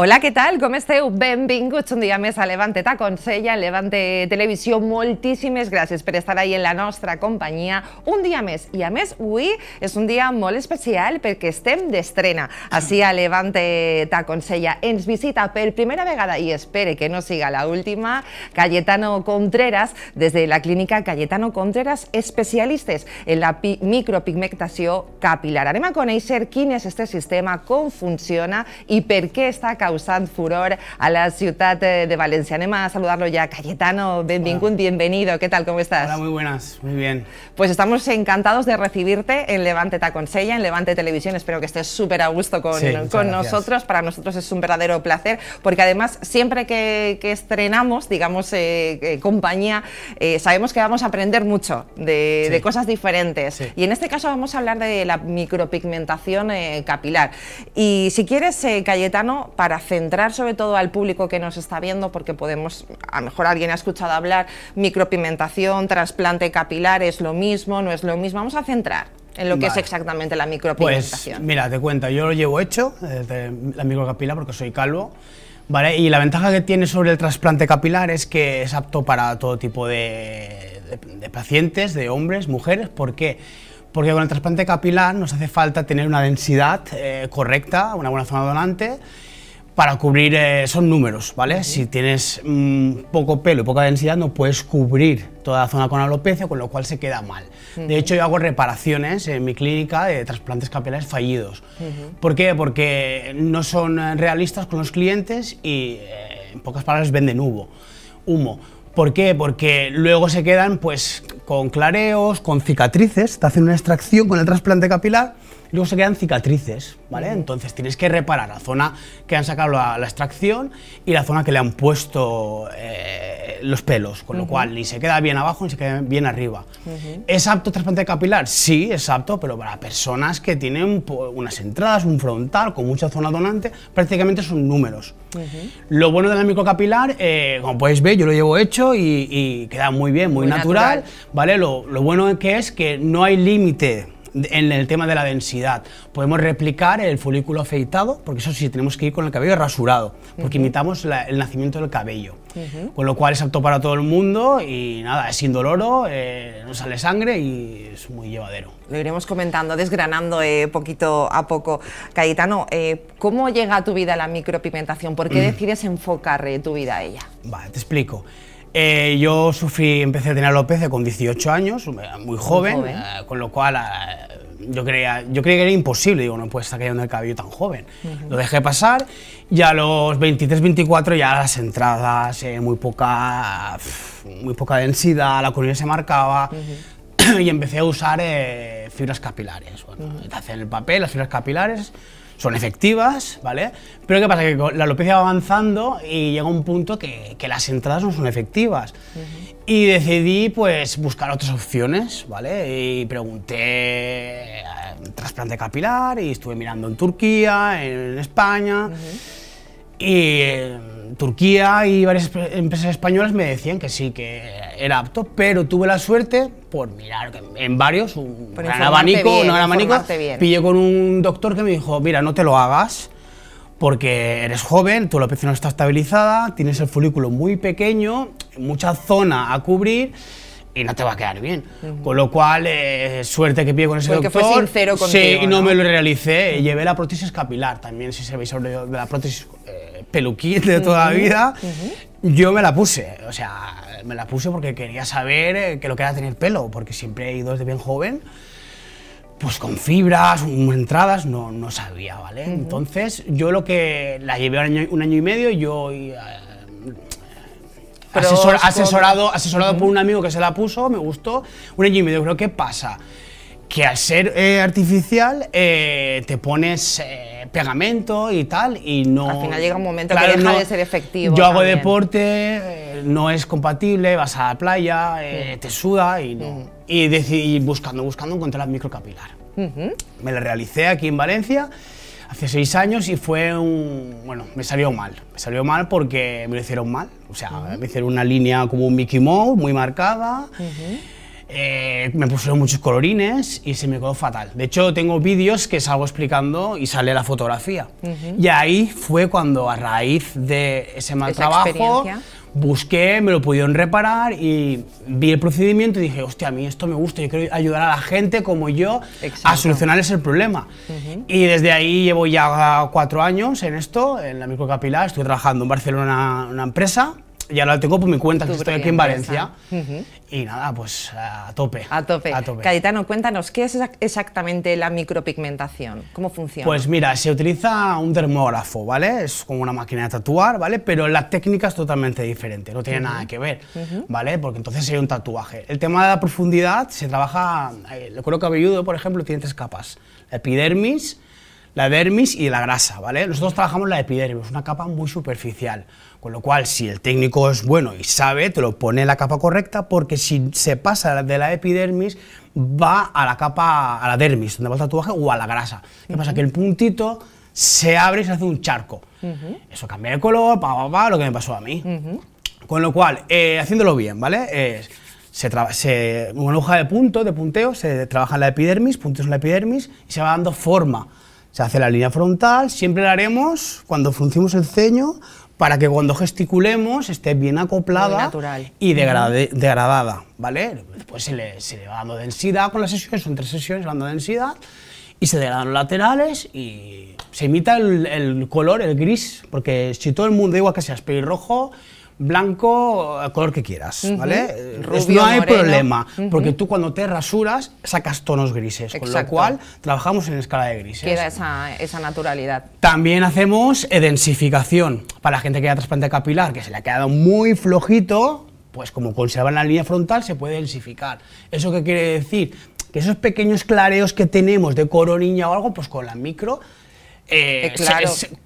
Hola, què tal? Com esteu? Benvinguts un dia més a Levante t'aconsella, Levante Televisió. Moltíssimes gràcies per estar ahí en la nostra companyia un dia més. I a més, avui és un dia molt especial perquè estem d'estrena. Així a Levante t'aconsella ens visita per primera vegada, i espere que no siga la última, Cayetano Contreras, des de la clínica Cayetano Contreras, especialistes en la micropigmentació capilar. Anem a conèixer quin és aquest sistema, com funciona i per què està causant causant furor a la ciudad de Valencia. saludarlo ya. Cayetano, benvingut, bienvenido. ¿Qué tal? ¿Cómo estás? Hola, muy buenas, muy bien. Pues estamos encantados de recibirte en Levante Te en Levante Televisión. Espero que estés súper a gusto con, nosotros. Para nosotros es un verdadero placer, porque además siempre que, estrenamos, digamos, eh, eh, compañía, eh, sabemos que vamos a aprender mucho de, cosas diferentes. Y en este caso vamos a hablar de la micropigmentación capilar. Y si quieres, Cayetano, para centrar sobre todo al público que nos está viendo, porque podemos, a lo mejor alguien ha escuchado hablar, micropigmentación, trasplante capilar, es lo mismo, no es lo mismo, vamos a centrar en lo que es exactamente la pues, micropigmentación. Pues mira, te cuento, yo lo llevo hecho, desde eh, la microcapilar, porque soy calvo, ¿vale? Y la ventaja que tiene sobre el trasplante capilar es que es apto para todo tipo de, pacientes, de hombres, mujeres, ¿por qué? Porque con el trasplante capilar nos hace falta tener una densidad eh, correcta, una buena zona donante, para cubrir eh, son números, ¿vale? Si tienes mm, poco pelo y poca densidad no puedes cubrir toda la zona con alopecia, con lo cual se queda mal. De hecho, yo hago reparaciones en mi clínica de trasplantes capilares fallidos. ¿Por qué? Porque no son eh, realistas con los clientes y, eh, en pocas palabras, venden humo. humo. ¿Por qué? Porque luego se quedan pues con clareos, con cicatrices, te hacen una extracción con el trasplante capilar luego se quedan cicatrices, ¿vale? Entonces tienes que reparar la zona que han sacado la, extracción y la zona que le han puesto eh, los pelos, con lo cual ni se queda bien abajo ni se queda bien arriba. ¿Es apto trasplante capilar? Sí, es apto, pero para personas que tienen unas entradas, un frontal, con mucha zona donante, prácticamente son números. Lo bueno de la microcapilar, eh, como podéis ver, yo lo llevo hecho y, queda muy bien, muy, natural, ¿vale? Lo, bueno que es que no hay límite en el tema de la densidad. Podemos replicar el folículo afeitado, porque eso sí, tenemos que ir con el cabello rasurado, porque imitamos el nacimiento del cabello. Con lo cual es apto para todo el mundo y nada, es indoloro, eh, no sale sangre y es muy llevadero. Lo iremos comentando, desgranando eh, poquito a poco. Cayetano, eh, ¿cómo llega a tu vida la micropigmentación? ¿Por qué mm. decides enfocar tu vida a ella? Vale, te explico. Eh, yo sufrí, empecé a tener alopecia eh, con 18 años, eh, muy joven, con lo cual yo, creía, yo creía que era imposible, digo, no puede estar cayendo el cabello tan joven. Lo dejé pasar y a los 23, 24 ya las entradas, muy, poca, muy poca densidad, la columna se marcaba. y empecé a usar fibras capilares. Bueno, Te el papel, las fibras capilares, son efectivas, ¿vale? Pero ¿qué pasa? Que la alopecia va avanzando y llega un punto que, las entradas no son efectivas. Y decidí pues buscar otras opciones, ¿vale? Y pregunté eh, trasplante capilar y estuve mirando en Turquía, en España. Y eh, Turquía y varias empresas españolas me decían que sí, que era apto, pero tuve la suerte, por mirar en varios, un gran abanico, gran abanico, pillé con un doctor que me dijo, mira, no te lo hagas, porque eres joven, tu alopecia no está estabilizada, tienes el folículo muy pequeño, mucha zona a cubrir, y no te va a quedar bien. Con lo cual, eh, suerte que pillé con ese doctor. fue sincero Sí, y no, me lo realicé. Llevé la prótesis capilar también, si sabéis sobre la prótesis eh, peluquín de toda la vida, yo me la puse. O sea, me la puse porque quería saber eh, que lo que era tener pelo, porque siempre he ido desde bien joven, pues con fibras, entradas, no, sabía, ¿vale? Entonces, yo lo que la llevé un año, y medio, yo. Eh, asesorado asesorado por un amigo que se la puso, me gustó, un año y medio, creo ¿qué pasa que al ser eh, artificial eh, te pones eh, pegamento y tal y no... Al final llega un momento que deja de ser efectivo. Yo hago deporte, no es compatible, vas a la playa, mm. te suda y no... Mm. Y decidí, buscando, buscando, encontré la microcapilar. Me la realicé aquí en Valencia hace seis años y fue un... Bueno, me salió mal. Me salió mal porque me lo hicieron mal. O sea, me hicieron una línea como un Mickey Mouse muy marcada. Eh, me pusieron muchos colorines y se me quedó fatal. De hecho, tengo vídeos que salgo explicando y sale la fotografía. Y ahí fue cuando, a raíz de ese mal trabajo, busqué, me lo pudieron reparar y vi el procedimiento y dije, hostia, a mí esto me gusta, yo quiero ayudar a la gente como yo a solucionar ese problema. Y desde ahí llevo ya cuatro años en esto, en la microcapilar, estoy trabajando en Barcelona en una empresa ya lo tengo por mi cuenta, que estoy aquí en Valencia. Ah, y nada, pues a tope. A tope. A cuéntanos, ¿qué es exactamente la micropigmentación? ¿Cómo funciona? Pues mira, se utiliza un termógrafo, ¿vale? Es como una máquina de tatuar, ¿vale? Pero la técnica es totalmente diferente, no tiene nada que ver, ¿vale? Porque entonces sería un tatuaje. El tema de la profundidad se trabaja, el eh, cuero cabelludo, por ejemplo, tiene tres capas. La epidermis, la dermis y la grasa, ¿vale? Nosotros trabajamos la epidermis, una capa muy superficial. Con lo cual, si el técnico es bueno y sabe, te lo pone en la capa correcta, porque si se pasa de la epidermis, va a la capa, a la dermis, donde va el tatuaje, o a la grasa. ¿Qué pasa? Que el puntito se abre y se hace un charco. Eso cambia de color, pa, lo que me pasó a mí. Con lo cual, eh, haciéndolo bien, ¿vale? se, una hoja de punto, de punteo, se trabaja en la epidermis, puntos en la epidermis, y se va dando forma. Se hace la línea frontal, siempre la haremos cuando fruncimos el ceño, para que cuando gesticulemos esté bien acoplada y degradada, ¿vale? Después se le, va dando densidad con las sesiones, son tres sesiones dando densidad, y se degradan los laterales y se imita el, el color, el gris, porque si todo el mundo, igual que seas pelirrojo, blanco, eh, color que quieras, ¿vale? Eh, no hay problema, porque tú cuando te rasuras sacas tonos grises, con lo cual trabajamos en escala de grises. Queda esa, esa naturalidad. También hacemos densificación para la gente que haya trasplante capilar, que se le ha quedado muy flojito, pues como conservan la línea frontal se puede densificar. ¿Eso qué quiere decir? Que esos pequeños clareos que tenemos de coronilla o algo, pues con la micro eh,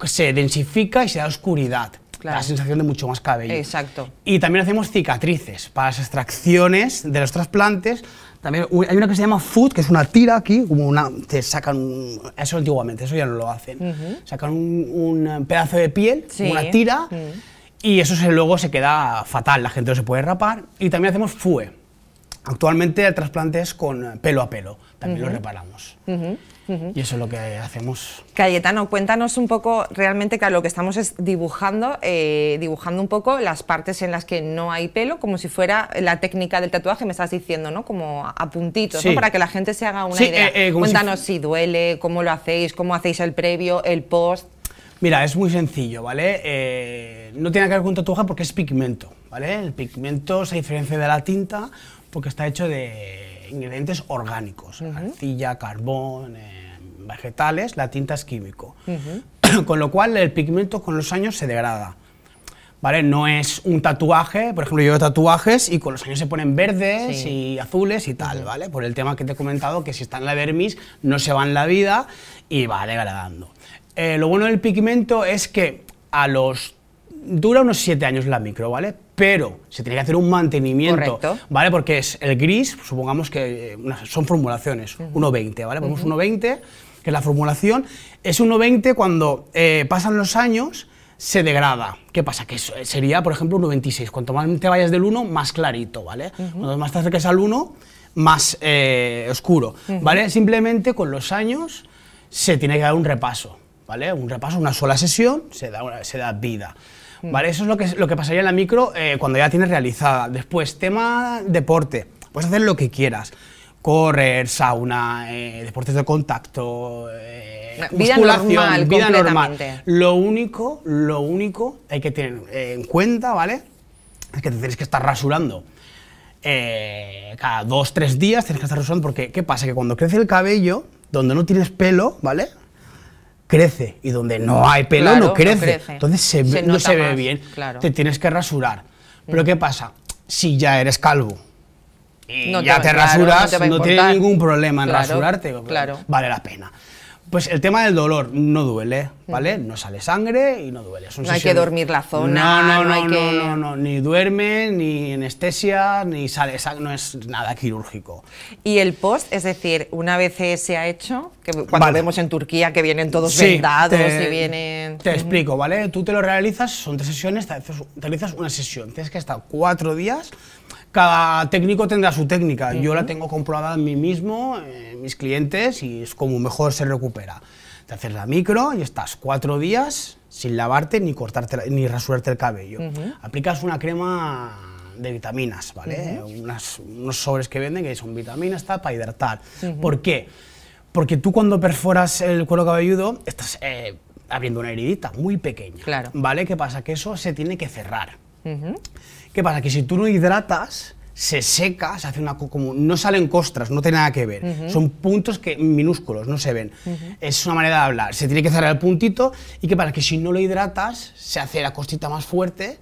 se densifica y se da oscuridad la sensación de mucho más cabello. Exacto. Y también hacemos cicatrices para las extracciones de los trasplantes. También hay una que se llama FUD, que es una tira aquí, como una, te sacan, eso antiguamente, eso ya no lo hacen, sacan un, pedazo de piel, una tira, mm. y eso luego se queda fatal, la gente no se puede rapar. Y también hacemos fue. Actualmente el trasplante es con pelo a pelo, también lo reparamos. Y eso es lo que hacemos. Cayetano, cuéntanos un poco, realmente que lo que estamos es dibujando, eh, dibujando un poco las partes en las que no hay pelo, como si fuera la técnica del tatuaje, me estás diciendo, ¿no? Como a puntitos, ¿no? Para que la gente se haga una idea. Eh, eh, cuéntanos si... duele, cómo lo hacéis, cómo hacéis el previo, el post. Mira, es muy sencillo, ¿vale? no tiene que ver con tatuaje porque es pigmento, ¿vale? El pigmento se diferencia de la tinta porque está hecho de ingredientes orgánicos, arcilla, carbón, eh, vegetales, la tinta es químico. con lo cual el pigmento con los años se degrada. ¿Vale? No es un tatuaje, por ejemplo, yo de tatuajes y con los años se ponen verdes y azules y tal, ¿vale? Por el tema que te he comentado, que si están en la dermis no se va en la vida y va degradando. Eh, lo bueno del pigmento es que a los dura unos 7 años la micro, ¿vale? Pero se tiene que hacer un mantenimiento, ¿vale? Porque es el gris, supongamos que eh, son formulaciones, 1,20, ¿vale? Ponemos 1,20, que es la formulación. Es 1,20 cuando eh, pasan los años se degrada. ¿Qué pasa? Que eh, sería, por ejemplo, 1,26. Cuanto más te vayas del 1, más clarito, ¿vale? Cuanto más te acerques al 1, más oscuro, ¿vale? Simplemente con los años se tiene que dar un repaso, ¿vale? Un repaso, una sola sesión, se da, se da vida. Mm. ¿vale? Eso es lo que, lo que pasaría en la micro eh, cuando ya tienes realizada. Después, tema deporte. Puedes hacer lo que quieras. Correr, sauna, eh, deportes de contacto, eh, vida normal, vida Lo único, lo único hay que tener eh, en cuenta, ¿vale? Es que te tienes que estar rasurando. cada dos, tres días tienes que estar rasurando porque, ¿qué pasa? Que cuando crece el cabello, donde no tienes pelo, ¿vale? crece y donde no hay pelo no, crece. Entonces no se ve bien. Te tienes que rasurar. Pero ¿qué pasa? Si ya eres calvo y ya te, rasuras, no, no tienes ningún problema en rasurarte. Vale la pena. Pues el tema del dolor no duele, mm. ¿vale? No sale sangre y no duele. no hay que dormir la zona. No, no, no, no, no, ni duerme, ni anestesia, ni sale sangre, no es nada quirúrgico. Y el post, es decir, una vez se ha hecho, que cuando vemos en Turquía que vienen todos vendados y vienen. Te explico, ¿vale? Tú te lo realizas, son tres sesiones, te realizas una sesión. Tienes que estar cuatro días cada técnico tendrá su técnica. Yo la tengo comprobada en mí mismo, en eh, mis clientes, y es como mejor se recupera. Te haces la micro y estás cuatro días sin lavarte ni cortarte ni rasurarte el cabello. Aplicas una crema de vitaminas, ¿vale? Unas, unos sobres que venden que son vitaminas está para hidratar. ¿Por qué? Porque tú cuando perforas el cuero cabelludo estás eh, abriendo una heridita muy pequeña. ¿Vale? ¿Qué pasa? Que eso se tiene que cerrar. ¿Qué pasa? Que si tú no hidratas, se seca, se hace una como no salen costras, no tiene nada que ver. Son puntos que minúsculos, no se ven. Es una manera de hablar. Se tiene que cerrar el puntito y que para que si no lo hidratas se hace la costita más fuerte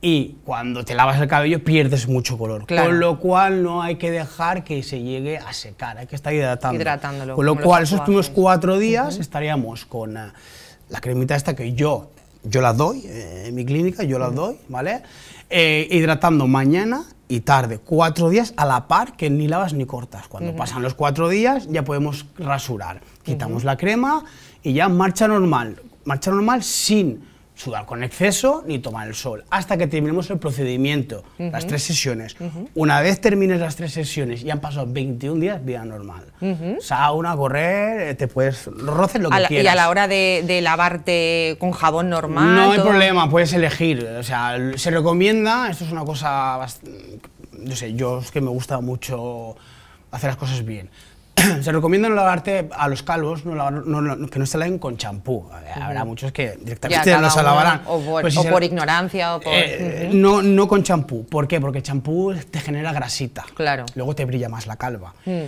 y cuando te lavas el cabello pierdes mucho color. Con lo cual no hay que dejar que se llegue a secar, hay que estar hidratando. Hidratándolo. Con lo cual esos unos cuatro días estaríamos con eh, la cremita esta que yo yo las doy eh, en mi clínica, yo las doy, ¿vale? Eh, hidratando mañana y tarde, cuatro días a la par que ni lavas ni cortas. Cuando pasan los cuatro días ya podemos rasurar. Quitamos la crema y ya marcha normal. Marcha normal sin sudar con exceso ni tomar el sol, hasta que terminemos el procedimiento, las tres sesiones. Una vez termines las tres sesiones y han pasado 21 días, vida normal. Sauna, correr, eh, te puedes roces lo que quieras. Y a la hora de, lavarte con jabón normal. No hay problema, puedes elegir. O sea, se recomienda, esto es una cosa, no sé, yo es que me gusta mucho hacer las cosas bien. se recomienda no lavarte a los calvos, que no se laven con champú. Habrá muchos que directamente no se lavarán. O por, pues ignorancia o por... Eh, no, no con champú. ¿Por qué? Porque el champú te genera grasita. Claro. Luego te brilla más la calva. Mm.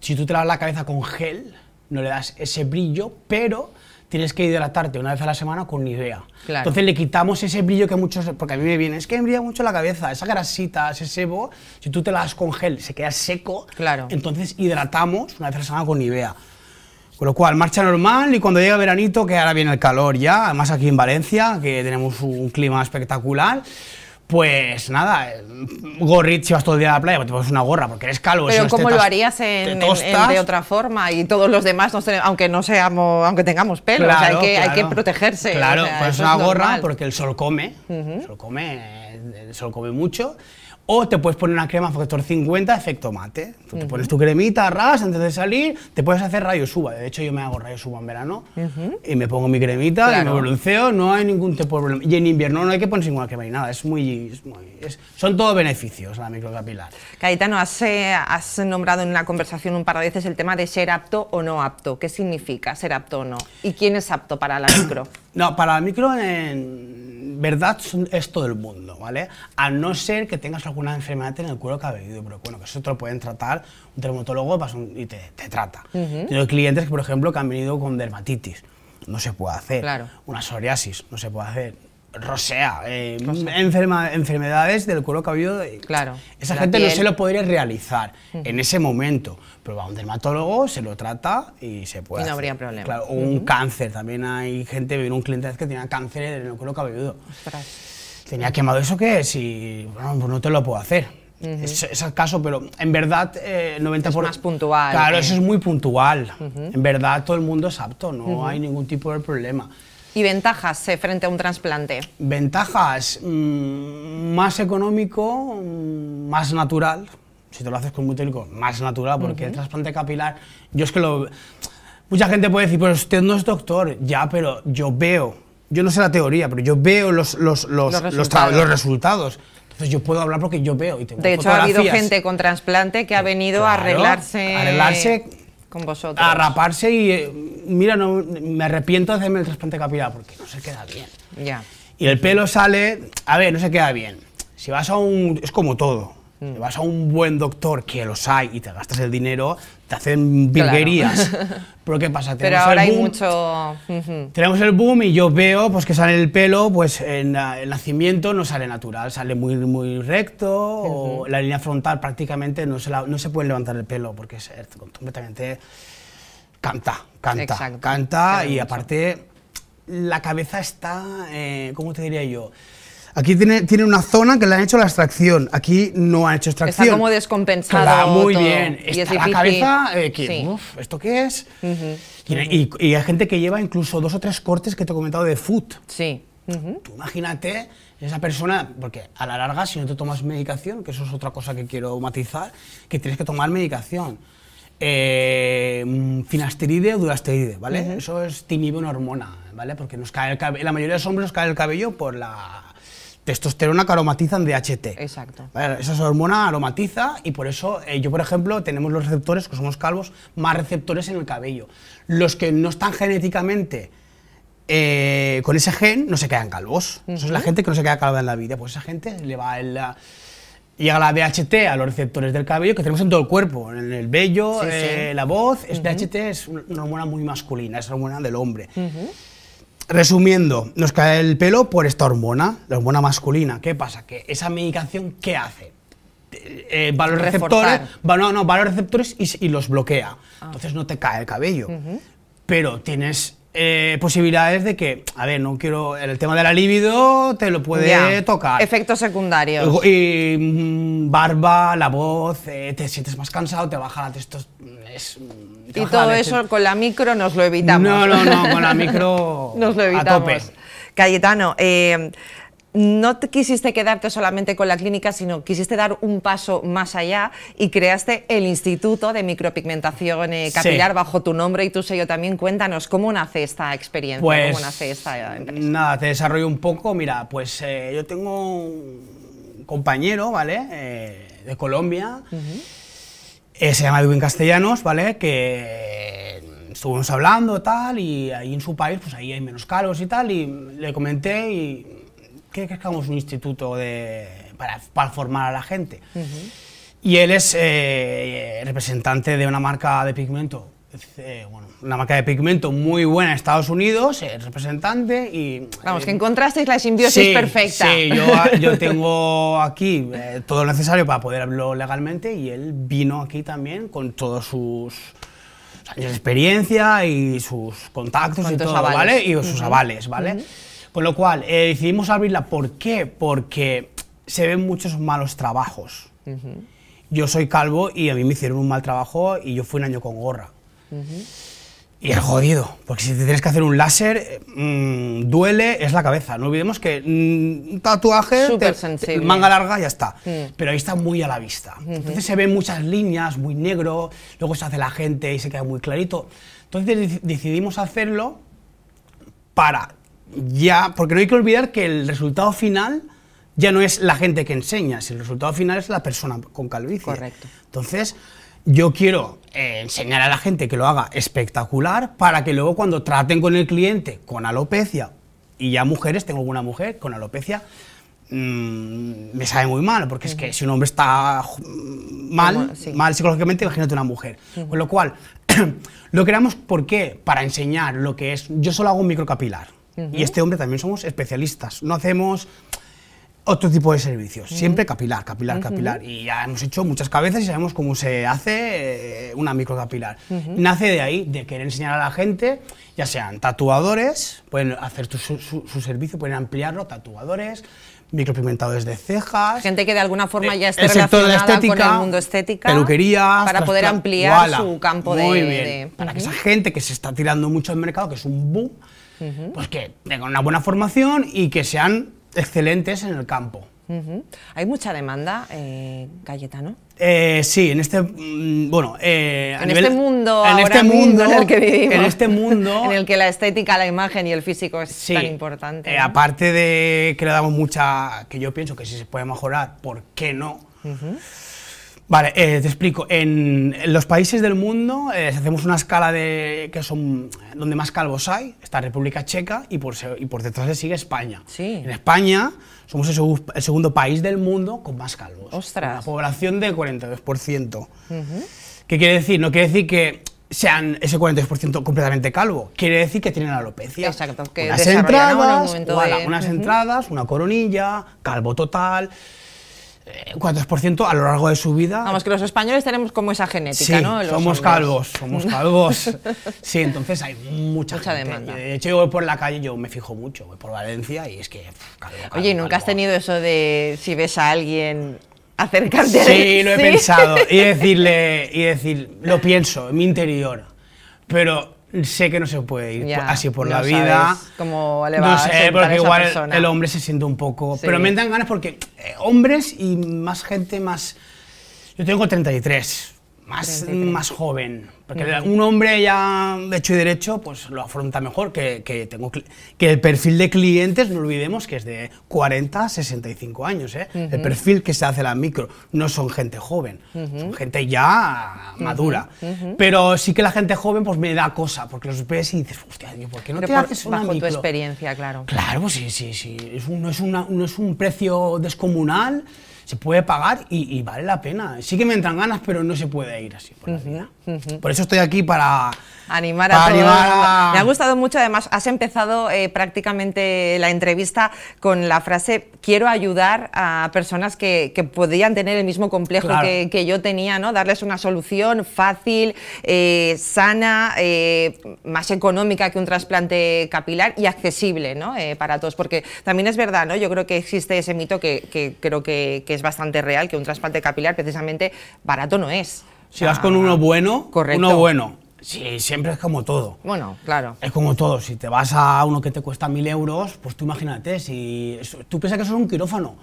si tú te lavas la cabeza con gel, no le das ese brillo, pero tienes que hidratarte una vez a la semana con Nivea. Entonces le quitamos ese brillo que muchos, porque a mí me viene, es que me brilla mucho la cabeza, esa grasita, ese sebo, si tú te la das con gel, se queda seco. Claro. Entonces hidratamos una vez a la semana con Nivea. Con lo cual, marcha normal y cuando llega veranito, que ahora viene el calor ya, además aquí en Valencia, que tenemos un clima espectacular, pues nada, gorrit si vas todo el día a la playa, pues te pones una gorra porque eres calvo. Pero ¿cómo lo harías en, de otra forma? Y todos los demás, no aunque no seamos, aunque tengamos pelo, hay, que, hay, que, protegerse. Claro, o pues una gorra porque el sol come, el sol come, el sol come mucho. O te puedes poner una crema factor 50 efecto mate. te pones tu cremita ras antes de salir, te puedes hacer rayos uva. De hecho, yo me hago rayos uva en verano y me pongo mi cremita y me bronceo, no hay ningún tipo de problema. Y en invierno no hay que poner ninguna crema ni nada, es muy es, son todos beneficios la microcapilar. Caetano, has, eh, has nombrado en una conversación un par de veces el tema de ser apto o no apto. ¿Qué significa ser apto o no? ¿Y quién es apto para la micro? no, para la micro en verdad es todo el mundo, ¿vale? A no ser que tengas alguna enfermedad en el cuero cabelludo, pero bueno, que eso te lo pueden tratar un dermatólogo y te, trata. Uh Tengo clientes que, por ejemplo, que han venido con dermatitis no se puede hacer. Claro. Una psoriasis no se puede hacer rosea, eh, enfermedades del cuero cabelludo. Eh, claro. Esa gente no se lo podría realizar en ese momento, pero va a un dermatólogo, se lo trata y se puede. Y no habría problema. Claro, o un cáncer, también hay gente, vino un cliente que tenía cáncer en el cuero cabelludo. Tenía quemado eso que si, bueno, pues no te lo puedo hacer. es, el caso, pero en verdad 90%... Eh, es más puntual. Claro, eso es muy puntual. En verdad todo el mundo es apto, no hay ningún tipo de problema. ¿Y ventajas eh, frente a un trasplante? Ventajas, mm, más económico, mm, más natural. Si te lo haces con médico más natural, porque el trasplante capilar, yo es que lo... Mucha gente puede decir, pues usted no es doctor, ya, pero yo veo, yo no sé la teoría, pero yo veo los, los, los resultados. Entonces yo puedo hablar porque yo veo. Y tengo de hecho, ha habido gente con trasplante que ha venido a arreglarse. Arreglarse con A raparse y, eh, mira, no, me arrepiento de hacerme el trasplante capilar porque no se queda bien. Ya. Y el pelo sale, a ver, no se queda bien. Si vas a un... es como todo. Mm. vas a un buen doctor, que los hay, y te gastas el dinero, te hacen virguerías. Pero ¿qué pasa? Tenemos el boom, Tenemos el boom y yo veo pues, que sale el pelo, pues en ah, el nacimiento no sale natural, sale muy, muy recto, la línea frontal prácticamente no se, no se puede levantar el pelo porque es completamente... Canta, canta, canta y aparte la cabeza está, eh, ¿cómo te diría yo? Aquí tiene, tiene una zona que le han hecho la extracción. Aquí no ha hecho extracción. Está como descompensada. muy bien. Está la cabeza. Eh, ¿Esto qué es? y, hay gente que lleva incluso dos o tres cortes que te he comentado de foot Sí. Tú imagínate esa persona, porque a la larga, si no te tomas medicación, que eso es otra cosa que quiero matizar, que tienes que tomar medicación. Eh, mm, finasteride o durasteride, ¿vale? Eso es, inhibe una hormona, ¿vale? Porque nos cae la mayoría de los hombres nos cae el cabello por la testosterona que aromatizan DHT. Exacto. esa hormona aromatiza y por eso eh, yo, por ejemplo, tenemos los receptores, que somos calvos, más receptores en el cabello. Los que no están genéticamente eh, con ese gen no se quedan calvos. Esa Eso es la gente que no se queda calva en la vida. Pues esa gente le va y la llega la DHT a los receptores del cabello que tenemos en todo el cuerpo, en el vello, en eh, la voz. Es DHT es una hormona muy masculina, es la hormona del hombre. Resumiendo, nos cae el pelo por esta hormona, la hormona masculina. ¿Qué pasa? Que esa medicación, ¿qué hace? Eh, eh va los receptores, y, los bloquea. Ah. Entonces no te cae el cabello. Pero tienes eh, posibilidades de que, a ver, no quiero. El tema de la libido te lo puede tocar. Efectos secundarios. Y, mm, barba, la voz, eh, te sientes más cansado, te baja esto es, y todo eso con la micro nos lo evitamos. No, no, no, con la micro. nos lo evitamos. Cayetano, eh, no quisiste quedarte solamente con la clínica, sino quisiste dar un paso más allá y creaste el Instituto de Micropigmentación eh, Capilar bajo tu nombre y tu sello también. Cuéntanos, ¿cómo nace esta experiencia? ¿Cómo pues, nace esta Nada, te desarrollo un poco. Mira, pues eh, yo tengo un compañero, ¿vale? Eh, de Colombia. se llama Edwin Castellanos, ¿vale? Que mm, estuvimos hablando tal y ahí en su país pues ahí hay menos calos y tal y le comenté y que crezcamos un instituto de, para, formar a la gente. Y él es eh, representante de una marca de pigmento, eh, una marca de pigmento muy buena en Estados Unidos, es representante y... Vamos, eh, que encontrasteis la simbiosis perfecta. Sí, yo, tengo aquí todo lo necesario para poder hablar legalmente y él vino aquí también con todos sus años de experiencia y sus contactos, y ¿vale? Y sus avales, ¿vale? Con lo cual, eh, decidimos abrirla. ¿Por qué? Porque se ven muchos malos trabajos. Yo soy calvo y a mí me hicieron un mal trabajo y yo fui un año con gorra. Y es jodido, porque si te tienes que hacer un láser, eh, mm, duele, es la cabeza. No olvidemos que mm, un tatuaje, manga larga, ya está. Mm. Pero ahí está muy a la vista. Entonces se ven muchas líneas, muy negro, luego se hace la gente y se queda muy clarito. Entonces decidimos hacerlo para ya, porque no hay que olvidar que el resultado final ya no es la gente que enseña, si el resultado final es la persona con calvicie. Correcto. Entonces, yo quiero eh, enseñar a la gente que lo haga espectacular para que luego cuando traten con el cliente con alopecia, y ya mujeres, tengo alguna mujer con alopecia, mm, me sabe muy mal, porque es que si un hombre está mal, mal psicológicamente, imagínate una mujer. Con lo cual, lo creamos, ¿por qué? Para enseñar lo que es, yo solo hago un microcapilar. Y este hombre también somos especialistas. No hacemos otro tipo de servicios. Siempre capilar, capilar, capilar. Y ya hemos hecho muchas cabezas y sabemos cómo se hace eh, una microcapilar. Nace de ahí, de querer enseñar a la gente, ya sean tatuadores, pueden hacer su, servicio, pueden ampliarlo, tatuadores, micropimentadores de cejas. Gente que de alguna forma eh, ya está relacionada estética, con el mundo estética. Peluquerías. Para poder ampliar su campo de, Para que esa gente que se está tirando mucho al mercado, que es un boom, pues que tengan una buena formación y que sean excelentes en el campo. Hay mucha demanda, Galleta, eh, ¿no? Eh, sí, en este mm, bueno, eh, en este mundo, en este mundo, en el que vivimos, en este mundo, en el que la estética, la imagen y el físico es tan importante. aparte de que le damos mucha, que yo pienso que si se puede mejorar, ¿por qué no? Vale, eh, te explico. En los países del mundo eh, hacemos una escala de que son donde más calvos hay, está República Checa y por, por detrás se sigue España. Sí. En España somos el, segundo país del mundo con más calvos. Ostras. Una población de 42%. ¿Qué quiere decir? No quiere decir que sean ese 42% completamente calvo. Quiere decir que tienen alopecia. Exacto, que unas entradas, unas entradas, una coronilla, calvo total. Eh, por ciento a lo largo de su vida. Vamos, que los españoles tenemos como esa genética, ¿no? somos calvos, somos calvos. sí, entonces hay mucha, mucha demanda. De hecho, yo voy por la calle, yo me fijo mucho, voy por Valencia y es que Oye, ¿y nunca has tenido eso de si ves a alguien acercarte a a Sí, lo he pensado y decirle, y decir, lo pienso en mi interior, pero sé que no se puede ir así por la vida. como no sé, porque igual el, hombre se siente un poco. Pero me dan ganas porque eh, hombres y más gente más. Yo tengo 33, más, 33. más joven. Porque un hombre ya de hecho y derecho pues lo afronta mejor que, tengo que el perfil de clientes, no olvidemos que es de 40 a 65 años. ¿eh? El perfil que se hace la micro no son gente joven, son gente ya madura. Pero sí que la gente joven pues me da cosa, porque los ves y dices, hostia, ¿por qué no te haces una bajo tu experiencia, claro. Claro, sí, sí, sí. no es un precio descomunal se puede pagar y, vale la pena. Sí que me entran ganas, pero no se puede ir así por eso estoy aquí para animar a, todos Me ha gustado mucho, además, has empezado eh, prácticamente la entrevista con la frase quiero ayudar a personas que, que podrían tener el mismo complejo que, yo tenía, ¿no? Darles una solución fácil, eh, sana, eh, más económica que un trasplante capilar y accesible, para todos, porque también es verdad, ¿no? Yo creo que existe ese mito que creo que es bastante real, que un trasplante capilar precisamente barato no es. Si vas con uno bueno, uno bueno. Sí, siempre es como todo. Bueno, claro. Es como todo. Si te vas a uno que te cuesta mil euros, pues tú imagínate, si tú piensas que eso es un quirófano.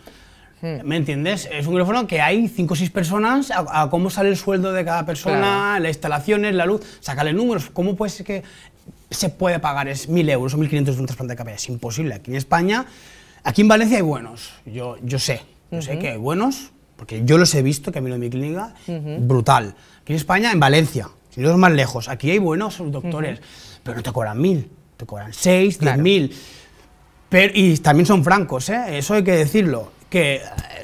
Hmm. ¿Me entiendes? Es un quirófano que hay cinco o seis personas, a, cómo sale el sueldo de cada persona, las instalaciones, la luz, sacarle números. ¿Cómo puede ser que se puede pagar es mil euros o 1.500 de un trasplante capilar Es imposible. Aquí en España, aquí en Valencia hay buenos, yo, yo sé, no sé qué hay buenos, porque yo los he visto, que a mí lo de mi clínica, brutal. Aquí en España, en Valencia, si no es más lejos, aquí hay buenos doctores, pero no te cobran mil, te cobran seis, diez mil. Pero, y también son francos, ¿eh? eso hay que decirlo. Que eh,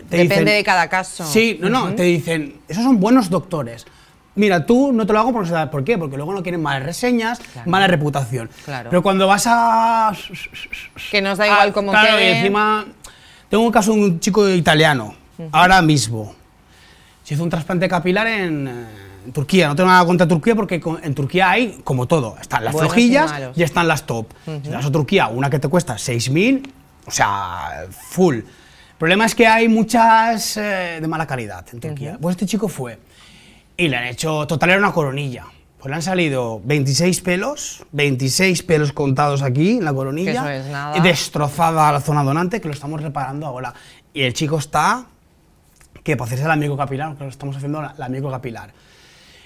Depende de cada caso. Sí, no, no, te dicen, esos son buenos doctores mira, tú no te lo hago porque sabes por qué, porque luego no quieren malas reseñas, mala reputación. Pero cuando vas a... Que nos da igual ah, como claro, y encima tengo un caso de un chico italiano, ahora mismo. Se hizo un trasplante capilar en, eh, Turquía. No tengo nada contra Turquía porque en Turquía hay como todo. Están las flojillas y, están las top. Si te vas a Turquía, una que te cuesta 6.000, o sea, full. El problema es que hay muchas eh, de mala calidad en Turquía. Pues este chico fue y le han hecho, total era una coronilla. Pues le han salido 26 pelos, 26 pelos contados aquí en la coronilla. Destrozada la zona donante, que lo estamos reparando ahora. Y el chico está, que para el amigo capilar que lo estamos haciendo el amigo capilar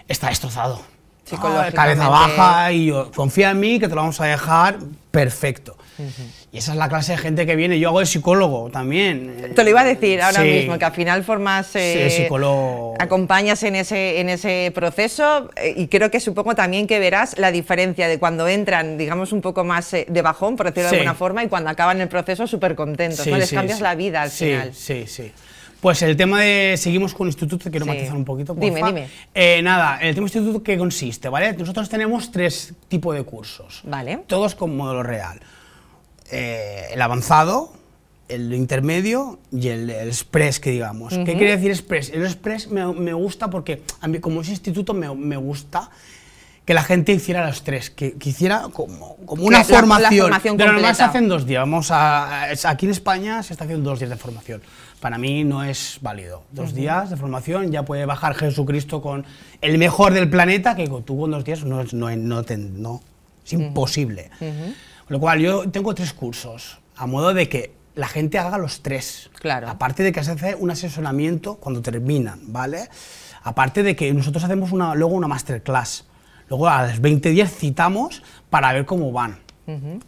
está destrozado cabeza baja y confía en mí que te lo vamos a dejar perfecto. Y esa es la clase de gente que viene. Yo hago el psicólogo también. Te lo iba a decir ahora mismo, que al final formas. Eh, psicólogo. Acompañas en ese, en ese proceso eh, y creo que supongo también que verás la diferencia de cuando entran, digamos, un poco más eh, de bajón, por decirlo de alguna forma, y cuando acaban el proceso súper contentos. ¿no? Les cambias la vida al final. Sí, sí. Pues el tema de. Seguimos con instituto, quiero matizar un poquito. Dime, dime. Eh, nada, el tema instituto que consiste, ¿vale? Nosotros tenemos tres tipos de cursos. Vale. Todos con modelo real. Eh, el avanzado, el intermedio y el, express, que digamos. ¿Qué quiere decir express? El express me, gusta porque a mí como es instituto me gusta que la gente hiciera los tres, que, quisiera hiciera como, como una formación. pero se hacen dos días. Vamos a, aquí en España se está haciendo dos días de formación. Para mí no es válido. Dos días de formación ya puede bajar Jesucristo con el mejor del planeta, que tuvo con dos días no, no, no, no es imposible. Con lo cual, yo tengo tres cursos, a modo de que la gente haga los tres. Claro. Aparte de que se hace un asesoramiento cuando terminan, ¿vale? Aparte de que nosotros hacemos una, luego una masterclass Luego a los 20 días citamos para ver cómo van.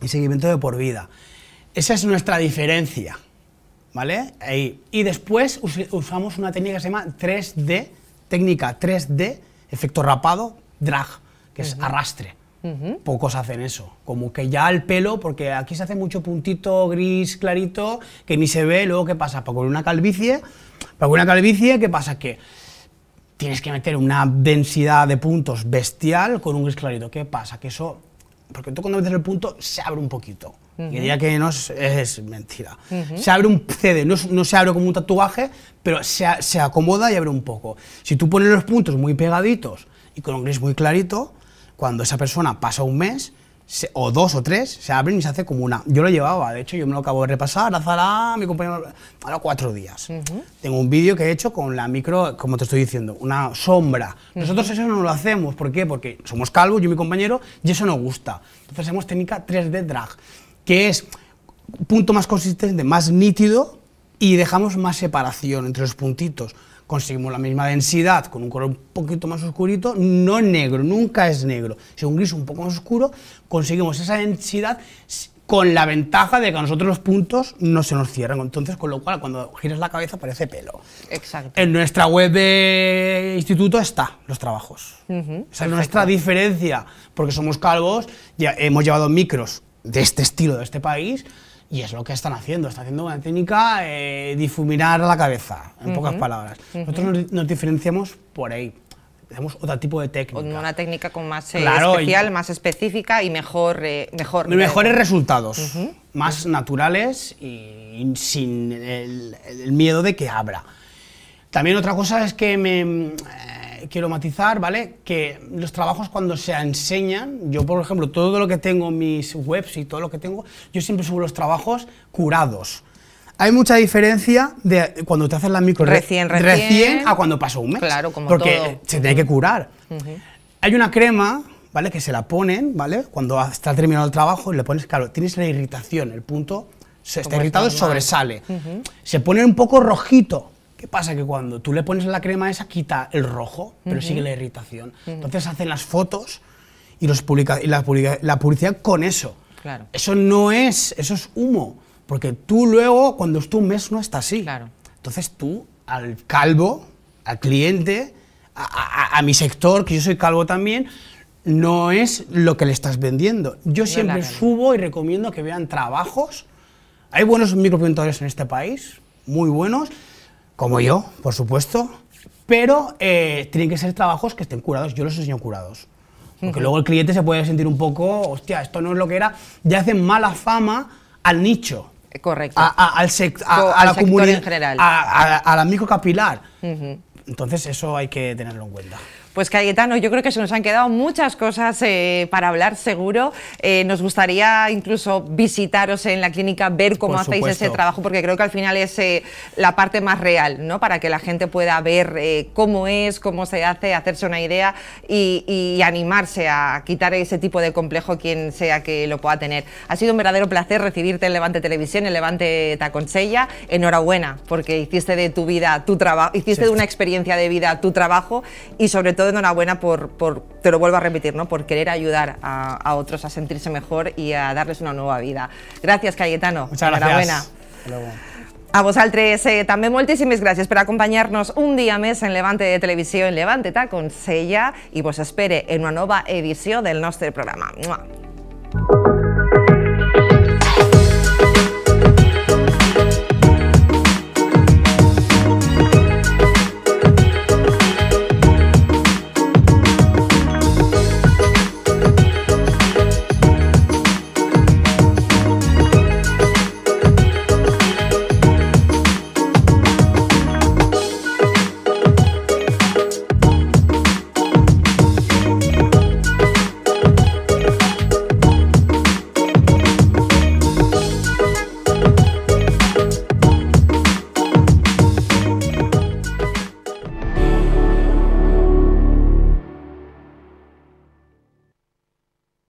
Y seguimiento de por vida. Esa es nuestra diferencia. ¿Vale? Y después usamos una técnica que se llama 3D, técnica 3D, efecto rapado, drag, que es arrastre. Pocos hacen eso. Como que ya el pelo, porque aquí se hace mucho puntito gris clarito que ni se ve. Luego, ¿qué pasa? Para con una calvicie, para una calvicie, ¿qué pasa? Que tienes que meter una densidad de puntos bestial con un gris clarito. ¿Qué pasa? Que eso, porque tú cuando metes el punto se abre un poquito. diría que no es, mentira. Se abre un cede. no, no, se abre como un tatuaje, pero se, se, acomoda y abre un poco. Si tú pones los puntos muy pegaditos y con un gris muy clarito, cuando esa persona pasa un mes, o dos o tres, se abren y se hace como una. Yo lo llevaba, de hecho, yo me lo acabo de repasar, Zara, mi compañero, ahora cuatro días. Tengo un vídeo que he hecho con la micro, como te estoy diciendo, una sombra. Nosotros eso no lo hacemos, ¿por qué? Porque somos calvos, yo y mi compañero, y eso nos gusta. Entonces hacemos técnica 3D drag, que es punto más consistente, más nítido, y dejamos más separación entre los puntitos conseguimos la misma densidad con un color un poquito más oscurito, no negro, nunca es negro, si un gris un poco más oscuro, conseguimos esa densidad con la ventaja de que a nosotros los puntos no se nos cierran, entonces con lo cual cuando giras la cabeza parece pelo. Exacto. En nuestra web de instituto está los trabajos. Esa es nuestra diferencia, porque somos calvos, ya hemos llevado micros de este estilo, de este país, y es lo que están haciendo. Están haciendo una técnica eh, difuminar la cabeza, en pocas palabras. Nosotros nos, diferenciamos por ahí. tenemos otro tipo de técnica. Una técnica con más eh, especial, más específica y mejor. Eh, mejor mejores resultados, más naturales y, sin el, miedo de que abra. También otra cosa es que me, quiero matizar, ¿vale? Que los trabajos cuando se enseñan, yo por ejemplo, todo lo que tengo en mis webs y todo lo que tengo, yo siempre subo los trabajos curados. Hay mucha diferencia de cuando te haces la micro recién, recién, a cuando pasó un mes. Claro, Porque se tiene que curar. Hay una crema, ¿vale? Que se la ponen, ¿vale? Cuando está terminado el trabajo y le pones, claro, tienes la irritación, el punto se está irritado, sobresale. Se pone un poco rojito, ¿Qué pasa? Que cuando tú le pones la crema esa, quita el rojo, pero sigue la irritación. Entonces hacen las fotos y, los publica y la, publica publicidad con eso. Claro. Eso no es, eso es humo. Porque tú luego, cuando es un mes, no está así. Claro. Entonces tú, al calvo, al cliente, a, mi sector, que yo soy calvo también, no es lo que le estás vendiendo. Yo siempre subo y recomiendo que vean trabajos. Hay buenos micropintores en este país, muy buenos, como yo, por supuesto, pero eh, tienen que ser trabajos que estén curados, yo los enseño curados. Porque luego el cliente se puede sentir un poco, hostia, esto no es lo que era, ya hacen mala fama al nicho. Eh, correcto. A, al, a, la comunidad, en general. A, la microcapilar. Entonces eso hay que tenerlo en cuenta. Pues Cayetano, yo creo que se nos han quedado muchas cosas eh, para hablar seguro. Eh, nos gustaría incluso visitaros en la clínica, ver cómo hacéis ese trabajo, porque creo que al final es eh, la parte más real, ¿no? Para que la gente pueda ver cómo es, cómo se hace, hacerse una idea y, animarse a quitar ese tipo de complejo quien sea que lo pueda tener. Ha sido un verdadero placer recibirte en Levante Televisión, en Levante Taconsella. Enhorabuena, porque hiciste de tu vida tu trabajo, hiciste de una experiencia de vida tu trabajo y sobre todo todo enhorabuena por, por, te lo vuelvo a repetir, ¿no? por querer ayudar a, a, otros a sentirse mejor y a darles una nueva vida. Gracias, Cayetano. Muchas gracias. Enhorabuena. A vosaltres eh, també gracias por acompañarnos un día mes en Levante de Televisión en Levante sella Y vos espere en una nueva edición del nuestro programa.